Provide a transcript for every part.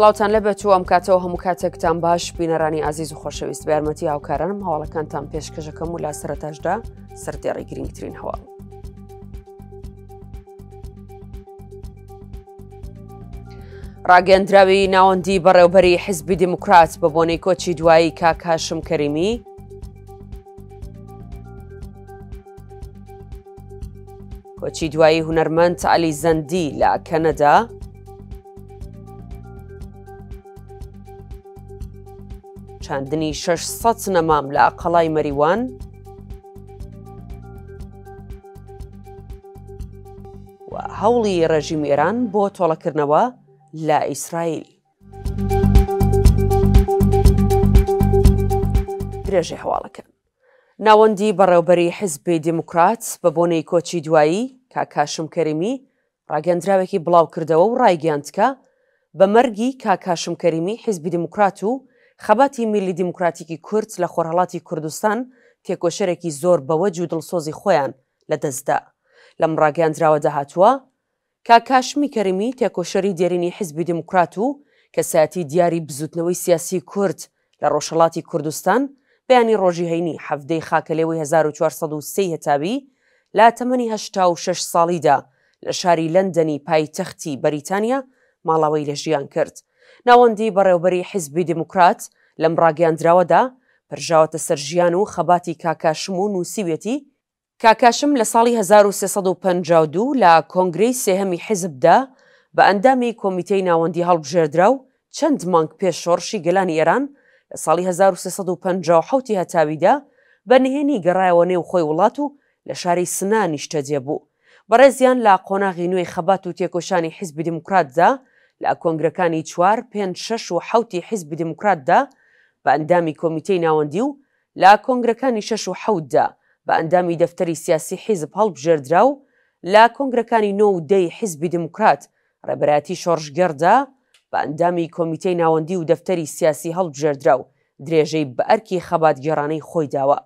سلااوان لە بەچوو ئەم کاتەوە هەموو کاتێکتان باش بینەرانی ئازیز و خۆشەویست بەرمەتی هاوکارانم هەواڵەکانتان پێشکەشەکەم و لا سەرەتاشدا سەردێڕی گرنگترین هەواڵ. ڕاگەندراوی ناوەندی بەڕێوبەری حزبی دموکرات بە بۆنەی کۆچی دوایی کاکاشم کەریمی کۆچی دوایی هوەرمەند علی زەندی لە کەنەدا پیشاندنی 600 سنەمام لە قەڵای مەریوان و هەوڵی ڕژیم ئێران بۆ تۆڵەکردنەوە لە ئیسرائیل. درێژی هەواڵەکە. ناوەندی بەڕێوبەری حزبی دیموکرات بە بۆنەی کۆچی دوایی کاکاشم کەریمی ڕاگەندراوێکی بڵاوکردەوە و ڕایگەاندکە بە مەرگی کاکاشم کەریمی حیزبی دموکرات و خەباتی میلی دیموکراتیکی کورد لە خۆرهڵاتی کوردستان تێکۆشەرێکی زۆر بەوەج و دڵسۆزی خۆیان لە دەستدا لەم ڕاگەیان درراوە داهتووە کاکشمی کەریمی تێکۆشەری دێرینی حزبی دیموکرات و کەسایەتی دیاری بزوتنەوەی سیاسی کورد لە ڕۆژهڵاتی کوردستان بەیانی ڕۆژی هەینی حەفتەی خاکەلێەوەی 1940 هەتابی لا تەمەنی 6 ساڵیدا لە شاری لەندەنی پایتەختی بەریتانیا ماڵاوەی لە ژیان کرد ناوەندی بەڕێوبەری حیزبی دموکرات لەم ڕاگەاندراوەدا پرژاوەتە سەرژیان و خەباتی کاکاشم و نووسیوێتی کاکاشم لە ساڵی 1352 لە کۆنگرەی سێهەمی حیزبدا بە ئەندامی کۆمیتەی ناوەندی هەڵبژێردرا و چەند مانگ پێش شۆڕشی گەلانی ئێران لە ساڵی 1350 هەتاویدا بەنهێنی گەڕایەوە نێو خۆی وڵات و لە شاری سنانیشتە جێبوو بەڕێزیان لا قۆناغی نوێی خەبات و تێکۆشانی حیزبی دموکراتدا لە کۆنگرەکانی چوار پێنج شش و حوتی حیزب دموکراتدا بە ئەندامی کۆمیتەی ناوەندی و لا کۆنگرەکانی شش و حوتدا بە ئەندامی دەفتەری سیاسی حیزب هەڵبژێردرا و لا کۆنگرەکانی نۆ و دەی حیزبی دموکرات ڕێبەتی شۆڕژگەردا بە ئەندامی کۆمیتەی ناوەندی و دەفتەری سیاسی هەڵبژێردرا و درێژەی بە ئەرکی خەباتگەڕانەی خۆی داوە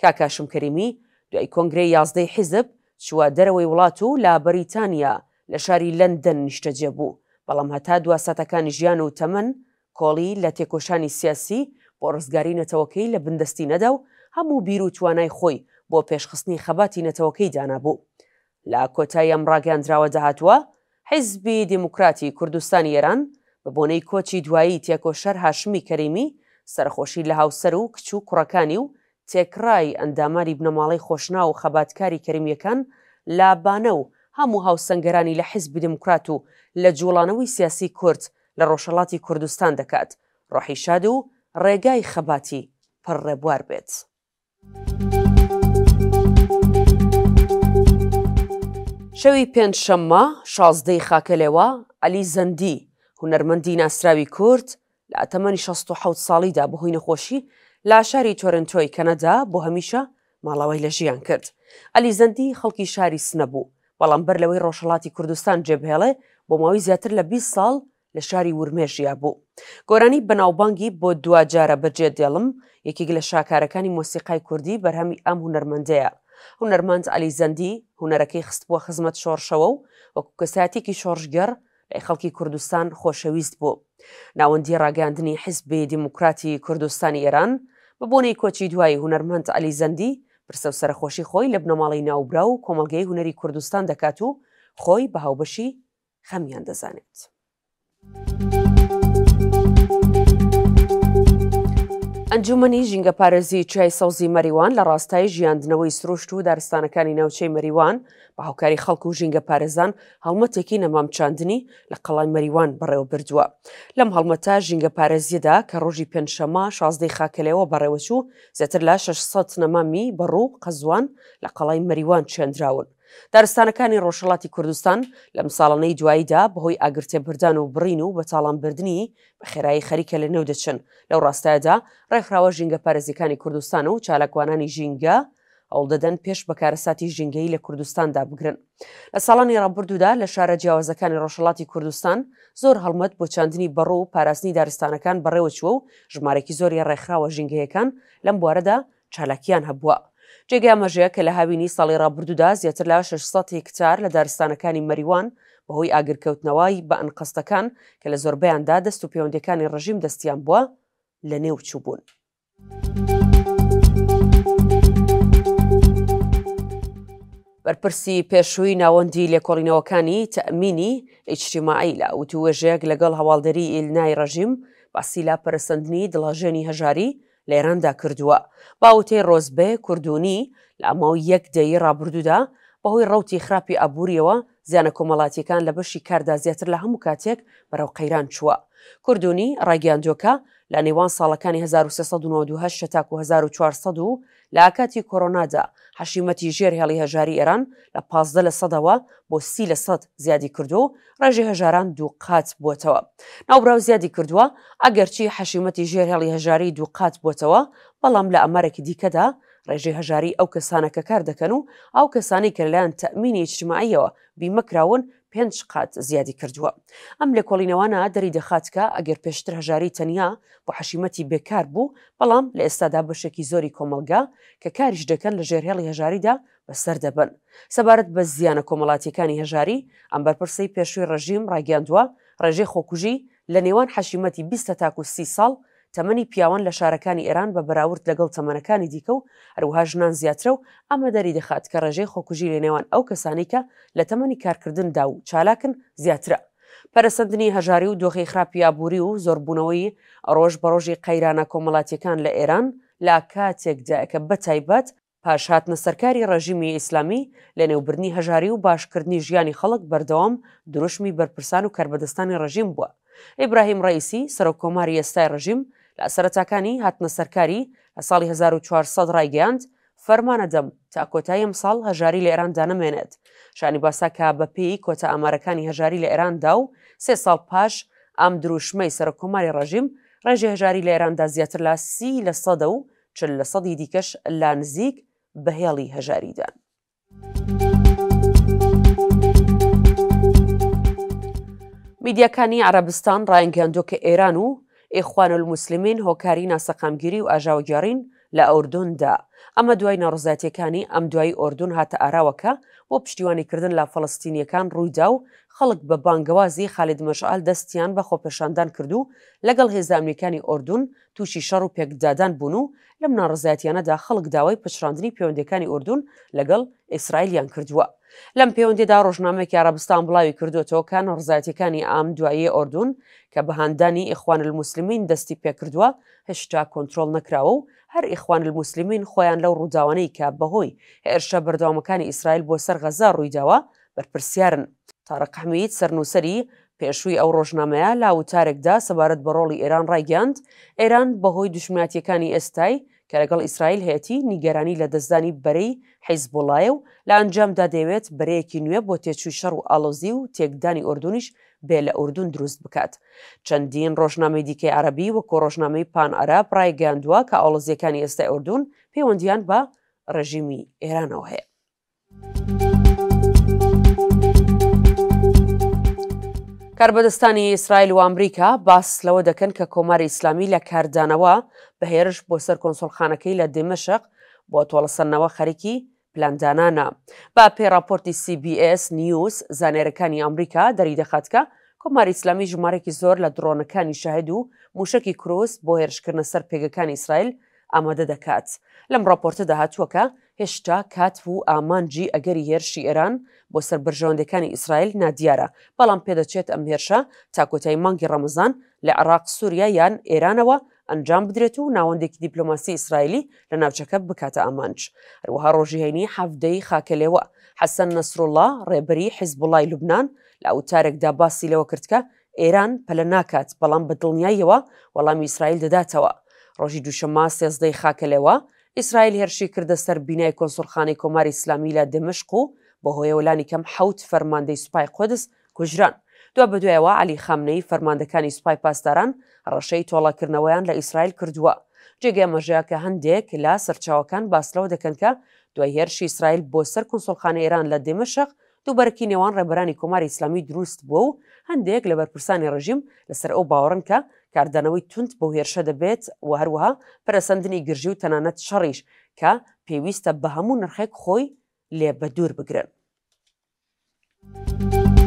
کاکاشم کەریمی دوای کۆنگری یازدەی حیزب چوە دەرەوەی وڵات و لا بەریتانیا لە شاری لەندەن نیشتەجێبوو بەڵام هەتا دواسەتەکانی ژیان و تەمەەن کۆڵی لە تێکۆشانی سیاسی بۆ ڕزگاری نەتەوەکەی لە بندستی نەدا و هەموو بیر و توانای خۆی بۆ پێشخستنی خەباتی نەتەوەکەی دانابوو لە کۆتایی ئەم ڕاگەاندراوە داهتووە حیزبی دیموکراتی کوردستانی ئێران بە بۆنەی کۆچی دوایی تێکۆشەر هاشمی کەریمی سەرخۆشی لە هاوسەر و کچوو کوڕەکانی و تێکڕای ئەنداماری بنەماڵی خۆشنا و خەباتکاری کەریمیەکان لابانە و هەموو هاوسەنگەرانی لە حیزب دموکرات و لە جوڵانەوەی سیاسی کورت لە ڕۆژەڵاتی کوردستان دەکات ڕۆحی شاد و ڕێگای خەباتی پڕڕێبوار بێت. شەوی پێنج شەممە شازدەی خاکەلێەوە ئەلی زەندی هوەرمەندی ناسراوی کورت لە ئەتەمەنی 16 ساڵیدا بەهۆی نەخۆشی لا شاری تۆرنتۆی کەنەدا بۆ هەمیشە ماڵەوەی لە ژیان کرد. ئەلی زەندی خەڵکی شاری سنەبوو بەڵام بەر لەوەی ڕۆژهڵاتی کوردستان جێبهێڵێ بۆ ماوەی زیاتر لە 20 ساڵ لە شاری ورمێژیا بوو گۆرانی بەناوبانگی بۆ دوجارە بەجێ دێڵم یەکێک لە شاکارەکانی مۆسیقای کوردی بەرهەمی ئەم هوەرمەندەیە هوەرمەند علی زەندی هوەرەکەی خست بووە خزمەت شۆڕشەوە و وەکو کەساتێکی شۆژگەر لە خەڵکی کوردستان خۆشەویست بوو ناوەندی ڕاگەاندنی حیزبی دیموکراتی کوردستانی ئێران بە بۆنەی کۆچی دوایی هوەرمەند علی زەندی پرسە و سەرخۆشی خۆی لە بنەماڵی ناوبرا و کۆمەلگەی هوەری کوردستان دەکات و خۆی بە هاوبەشی خەمیان دەزانێت. Thank you. ئەنجومنی ژینگە پارێزی چای سەوزی مەریوان لە ڕاستای ژیاندنەوەی سروشت و دارستانەکانی ناوچەی مەریوان بە هاوکاری خەڵکو و ژینگە پارێزان هەڵمەتێکی نەمامچاندنی لە قەڵای مەریوان بەڕێوە بردووە لەم هەڵمەتا ژینگە پارێزیدا کە ڕۆژی پێنجشەما شازدەی خاکەلەوە بەڕێوەچوو زیاتر لا 600 نەمامی بەڕوو قەزوان لە قەڵای مەریوان چێنراون دارستانەکانی ڕۆژەڵاتی کوردستان لەم ساڵانەی دواییدا بەهۆی ئاگرتێبردان و بڕین و بە تاڵامبردننی بە خێرایی خەریکە لە نێو دەچن لەو ڕاستایدا ڕێکخراوە ژینگە پارێزیەکانی کوردستان و چالاکوانانی ژینگە ئەو دەدەن پێش بەکارەساتی ژینگەی لە کوردستاندا بگرن. لە ساڵانی ڕابردوودا لە شارە جیاوازەکانی ڕۆژەڵاتی کوردستان زۆر هەڵمەت بۆ چاندنی بەڕۆ و پاراستنی دارستانەکان بەڕێوە چوە و ژمارەی زۆری ڕێکخراوە ژینگەیەکان لەم بوارەدا چالاکیان هەبووە. جێگا مەژەیە کە لە هاوینی ساڵی ڕابردوودا زیاتر لە 600 هکتار لە دارستانەکانی مەریوان بەهۆی ئاگرکەوتنەوەی بە ئەنقەستەکان کە لە زۆربیاندا دەست و پەیوەندەکانی ڕژیم دەستیان بووە لە نێو چوو بوون. بەرپرسی پێشووی ناوەندی لێکۆڵینەوەکانی تەمینی ئیجتیماعی لە وتوێژێک لەگەڵ هەواڵدەری ئیلنای ڕژیم باسی لا پەرسەندنی دڵەژێنی هەژاری لێراندا کردووە باوتەی ڕۆزبێ کوردونی لە ئەمە یەک دەی ڕابردوودا بەهۆی ڕوتی خراپی ئابوووریەوە زیانە کۆمەڵاتیەکان لە بەشی کاردا زیاتر لە هەموو کاتێک بەرەو قەیران چووە کوردونی ڕاگەاندۆکە لە نێوان ساڵەکانی 1992 تا 1400 لە ئاکاتی کۆرۆنادا حەشیمەتی ژێر هێڵی هەژاری ئێران لە پازدە لە سەدەوە بۆ سی لە سەد زیادی کردو و ڕێژی هەژاران دوو قات بووتەوە ناوبراو زیادی کردووە ئەگەرچی حەشیمەتی ژێر هێڵی هەژاری دوو قات بووتەوە بەڵام لە ئەمارێکی دیکەدا ڕێژی هەژاری ئەو کەسانە کە کار دەکەن و ئەو کەسانی کە لەلایەن تەمینی اجتماعیەوە بیمەکراون پێنج قات زیادی کردووە ئەم لە کۆڵینەوانە دەری دەخاتکە ئەگەر پێشتر هەژاری تەنیا بۆ حەشیمەتی بێکار بوو بەڵام لە ئێستادا بەشێکی زۆری کۆمەلگا کە کاریش دەکەن لە ژێرهێڵی هەژاریدا بەسەر دەبن سەبارەت بە زیانە کۆمەڵاتیەکانی هەژاری ئەم بەرپرسی پێشووی ڕژیم ڕاگەاندووە ڕێژێ خۆکوژی لە نێوان حەشیمەتی 20 تاکو سی ساڵ تەمەنی پیاوان لە شارەکانی ئێران بە بەراورد لەگەڵ تەمەنەکانی دیکە و هەروها ژنان زیاترە و ئەمە دەری دەخات کە ڕێژەی خۆکوژی لە نێوان ئەو کەسانێکە لە تەمەنی کارکردندا و چالاکن زیاترە پەرسەندنی هەژاری و دۆخی خراپیابووری و زۆربوونەوەی ڕۆژ بە ڕۆژی قەیرانە کۆمەڵاتیەکان لە ئێران لا کاتێکداکە بەتایبەت پاشاتنە سەرکاری ڕژیمی ئیسلامی لە نێوبرنی هەژاری و باشکردنی ژیانی خەڵک بەردەوام دروشمی بەرپرسان و کاربەدەستانی ڕژیم بووە. ئیبراهیم ڕئیسی سەرۆکۆماری ئێستای ڕژیم لە سەرەتاکانی هاتنە سەرکاری لە ساڵی 1940 ڕایگەاند فەرمانە دەم تا کۆتایی ئەمساڵ هەژاری لە ئێراندا نەمێنێت شانی باساکە بەپێی کۆتا ئامارەکانی هەژاری لە ئێراندا و سێ ساڵ پاش ئام دروشمەی سەرکۆماری ڕژیم ڕێژی هەژاری لە ئێراندا زیاتر لە سی لە سەدە و چل لە سەدی دیکەش لا نزیک بەهێڵی هەژاریدان. میدیەکانی عربستان ڕایەنگەاندۆکە ئێران و ئێخوان المسلمین هۆکاری ناسەقامگیری و ئاژاوگەڕین لە ئەوردوندا ئەمە دوای ناڕزاتیەکانی ئەم دوای ئۆردون هاتە ئاراوەکە بۆ پشتیوانیکردن لە فەڵستینیەکان ڕوویدا و خەڵک بە بانگەوازی خالید مەشعال دەستیان بە خۆپەشاندان کردو لەگەڵ هێز ئەمریکانی ئۆردون تووشی شەڕ و پێکدادان بوون و لەم ناڕزاتیانەدا خەڵک داوای پشراندنی پەیوەندەکانی ئۆردون لەگەڵ ئیسرائیلیان کردووە لەم پەیوەندیدا ڕۆژنامێکی عربستان بڵاوی کردوەوە کان ڕزایەتەکانی ئام دوایی ئۆردون کە بەهاندانی ئیخوان المسللمین دەستی پێکردووە هێشتا کۆنتترۆل نەکراوە و هەر ئیخوان المسللمین خۆیان لەو ڕووداوانەی کە بەهۆی هێرشە بەرداوامەکانی ئیسرائیل بۆ سەر غەزا ڕوویداوە بەرپرسیارن تارەقحمید سەرنووسری پێشووی ئەو ڕۆژنامەیە لاوتارێکدا سەبارەت بە ڕۆڵی ئێران ڕایگەاند ئێران بەهۆی دشماتیەکانی ئێستای کە لەگەڵ ئیسرائیل هەیەی نیگەرانی لە دەستدانی بەرەی حیزبۆڵایە و لە ئەنجامدا دەوێت بەرەیەکی نوێ بۆ تێچوی شەڕ و ئالۆزی و تێکدانی ئۆردونیش بێ لە ئوردون دروست بکات چەندین ڕۆژنامەی دیکەی عربی وەکو ڕۆژنامەی پان ئەرا پرایگەاندووە کە ئاڵۆزیەکانی ئێستا ئوردون پەیوەندیان بە ڕژیمی ئێرانەوە هەیە. کاربدەستانی ئیسرائیل و ئەمریکا باس لەوە دەکەن کە کۆماری ئیسلامی لە کاردانەوە بەهێرش بۆ سەر کۆنسڵخانەکەی لە دمەشق بۆ تۆڵەسەرنەوە خەرکی پلاندانانە با پێراپۆرتی CBS نیوز زانێرەکانی ئەمریکا دەری دەخاتکە کۆماری ئسلامی ژمارەی زۆر لە درۆنەکانی شاهد و موشکی کرۆس بۆ هێرشکردنە سەر پێگەکانی ئیسرائیل ئامادە دەکات لەم راپۆرتە داهاتوەکە هێشتا کات و ئامانجی ئەگەری هێرشی ئێران بۆ سەر برژەوەندەکانی ئیسرائیل نادیارە بەڵام پێدەچێت ئەم هێرشە تاکۆتای مانگی ڕەمزان لە عراق سووریا یان ئێرانەوە ئەنجام بدرێت و ناوەندێکی دیپلۆماسی ئیسرائیلی لە ناوچەکە بکاتە ئامانج هەروەها ڕۆژی هەینی حەفتەی خاکەلێەوە حەسەن نەسرۆڵا ڕێبەری حیزبڵای لوبناان لە ئەوتارێکدا باسی لەوە کردکە ئێران پەلە ناکات بەڵام بە دڵنیایەوە وەڵامی ئیسرائیل دەداتەوە ڕۆژی دووشەما سێزدەی خاکەلەوە ئیسرائیل هێرشی کردە سەر بینای کۆنسڵخانەی کۆماری ئسلامی لە دمشق و بە هۆیەوەلانی کەم حوت فەرماندەی سوپای قۆدس کوژران دو بەدوایەوە علی خامنەی فەرماندەکانی سوپای پاسداران ڕەشەی تۆڵەکردنەوەیان لە ئیسرائیل کردووە جێگە مەژیاکە هەندێک لا سەرچاوەکان باسلەوە دەکەنکە دوای هێرشی ئیسرائیل بۆ سەر کنسڵخانە ئێران لە دێمەشق دووبەرکی نێوان ڕێبەرانی کۆماری ئسلامی دروست بووە و هەندێک لە بەرپرسانی ڕژیم لەسەر ئەو باوەڕنکە کاردانەوەی تونند بۆ هێرشە دەبێت و هەروەها پەرسەندنی گرژی و تەنانەت شەڕیش کە پێویستە بە هەموو نرخێک خۆی لێ بە دوور بگرن. Thank you.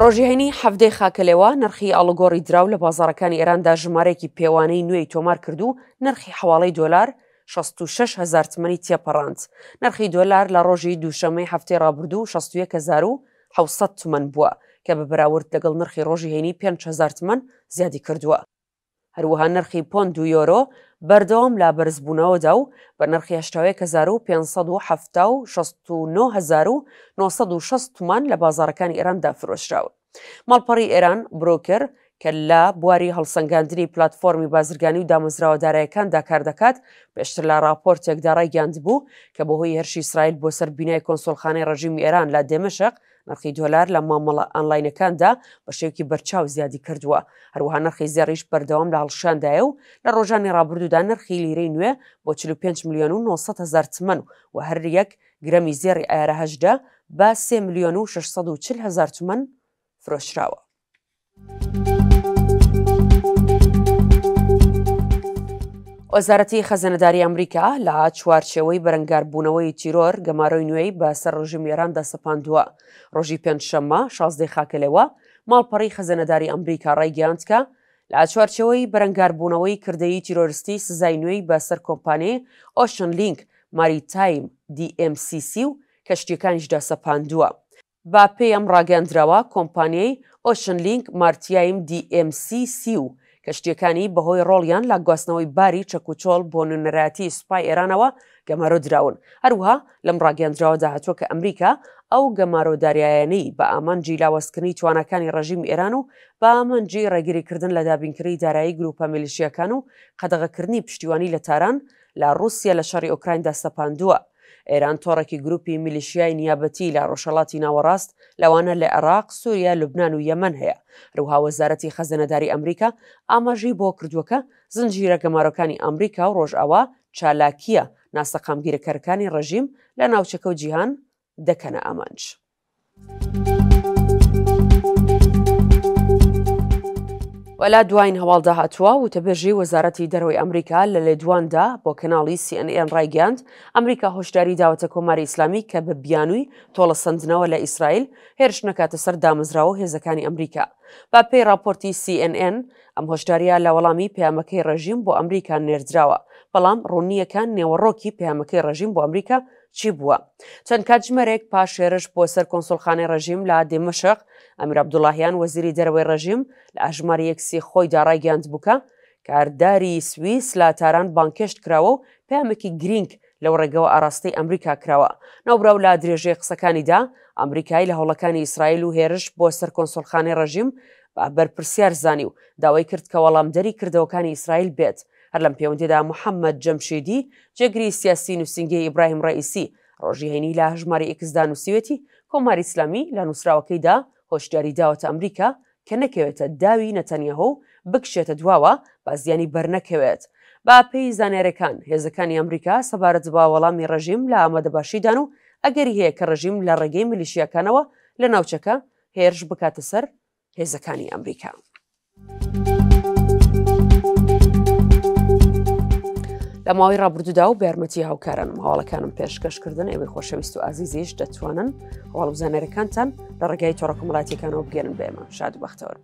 ڕۆژیهێنی حەفتەی خاکەلێەوە نرخی ئاڵگۆڕی دراو لە بازارەکانی ئێراندا ژمارەێکی پێوانەی نوێی تۆمار کردو نرخی هەواڵی دۆلار 66 هزار تمەنی تێپەڕاند نرخی دۆلار لە ڕۆژی دووشەمەی هەفتەی ڕابردوو 1600 تومەن بووە کە بە بەراورد لەگەڵ نرخی ڕۆژی هێنی 5 هزار تمەن زیادی کردووە هەروەها نرخی پۆند و یۆرۆ بەردەوام لا بەرزبوونەوەدا و بە نرخیهشتاوەیە 1560 تومان لە بازارەکانی ئێراندا فرۆشراون. ماڵپەڕی ئێران برۆکر کە لە بواری هەڵسەنگاندنی پلتفۆمی بازرگانی و دامەزراوەدارایەکاندا کار دەکات پێشتر لە راپۆرتێکدا ڕایگەاند بوو کە بەهۆی هەرشی ئیسرائیل بۆ سەر بینای کۆنسڵخانەی ڕژیم ئێران لە دێمەشق نرخی دۆلار لە مامەڵە ئەنلاینەکاندا بە شێوکی بەرچاو زیادی کردووە هەروەها نرخی زیێڕیش بەردەوام لە هەڵشاندایە و لە ڕۆژانی ڕابردوودا نرخی لیرەی نوێ بۆ 45 میلیۆن و 900هزار تمەن و هەر یەک گرەمی زێری ئارەهشدا بە 3 میلیۆن و 640 هزار تومن فرۆشراوە. وەزارەتی خەزەنەداری ئەمریکا لە چوارچەوەی بەرەنگاربوونەوەی تیرۆر گەمارۆی نوێی بە سەر ڕژیم ئێران دەسەپاندووە ڕۆژی پێنجشەممە شازدەی خاکەلەوە ماڵپەڕی خەزەنەداری ئەمریکا ڕێگەیاندکە لە چوارچەوەی بەرەنگاربوونەوەی کردەی تیرۆریستی سزای نوێی بە سەر کۆمپانێ ئۆشن لینک ماریتایم DMCC و کەشتەکانیشدا سەپاندووە. با پێی ئەم ڕاگەندراوە کۆمپانیای ئۆشن لینک مارتیایم DMCC و کەشتیەکانی بەهۆی ڕۆڵیان لا گواستنەوەی باری چەکوچۆڵ بۆ نونەراتی سوپای ئێرانەوە گەمارۆ دراون هەروها لەم ڕاگەاندراوە داهاتوە کە ئەمریکا ئەو گەمارۆداریایەنەی بە ئامانجی لاوەستکردنی توانەکانی ڕژیم ئێران و بە ئامانجی ڕێگیریکردن لە دابینکردی دارایی گروپە میلیشیەکان و قەدەغەکردنی پشتیوانی لە تاران لە رووسیا لە شەڕی ئۆکرایندا سەپاندووە ئێران تۆڕێکی گروپی میلیشیای نیابەتی لە ڕۆژەڵاتی ناوەڕاست لەوانە لە عێراق سووریا لوبناان و یەمن هەیە ڕوها وەزارەتی خەزەنەداری ئەمریکا ئاماژی بۆ کردووەکە زنجیرە گەمارەکانی ئەمریکا و ڕۆژئاوا چالاکیە ناسەقامگیرەکەرەکانی ڕژیم لە ناوچەکە و جیهان دەکەنە ئامانج. وەلا دوایین هەواڵدا هاتووە وتەبێژی وەزارەتی دەرەوەی ئەمریکا لە لێدواندا بۆ کەناڵی CNN ڕایگەاند ئەمریکا هۆشداری داوەتە کۆماری ئیسلامی کە بە بیانووی تۆڵە سندنەوە لە ئیسرائیل هێرش نەکاتە سەر دامەزراوە هێزەکانی ئەمریکا با پێی راپۆرتی CNN ئەم هۆشداریە لە وەڵامی پامەکەی ڕژیم بۆ ئەمریکا نێردراوە بەڵام ڕوونیەکان نێوەڕۆکی پامەکەی ڕژیم بۆ ئەمریکا چی بووە چەند کاتژمەرێک پاشێرش بۆ سەر کۆنسڵخانەی ڕژیم لا دێمەشق ئەمیر عبدوڵاهیان وەزیری دەرەوەی ڕژیم لە ئەژمار یەکسی خۆی داڕایگەاند بووکە کارداری سوئیس لا تاران بانکشت کراوە و پامێکی گرنگ لەو ڕێگەوە ئاراستەی ئەمریکا کراوە ناوبرا و لا درێژەیە قسەکانیدا ئەمریکای لە هەوڵەکانی ئیسرائیل و هێرش بۆ سەر کۆنسڵخانەی ڕژیم بەرپرسیار زانی و داوای کرد کە وەڵام دەری کردەوەکانی ئیسرائیل بێت هەر لەم پەیوەندێدا محەممەد جەمشیدی جێگری سیاسی نووسنگی ئیبراهیم ڕئیسی ڕۆژی هەینی لە هەژماری ئکسدا نووسیوێتی کۆماری ئسلامی لە نووسراوەکەیدا هۆشداری داوەتە ئەمریکا کە نەکەوێتە داوی نەتەنیەهۆ بکشێتە دواوە با زیانی بەرنەکەوێت. با پێی زانێرەکان هێزەکانی ئەمریکا سەبارەت با وەڵامی ڕژیم لە ئامادەباشیدان و ئەگەری هەیە کە ڕژیم لە ڕێگەی ملیشیەکانەوە لە ناوچەکە هێرش بکاتە سەر هێزەکانی ئەمریکا. لە ماوەی ڕابردودا و بەرمەتی هاوکارن هاوڵەکانم پێشکەشکردن ئێوەی خۆشەویست و ئازیزیش دەتوانن هەواڵ بزانەرەکانتان لە ڕێگای تۆڕە کۆمەڵاتیەکانەوە بگەێنن بێمە شاد بەختەوە.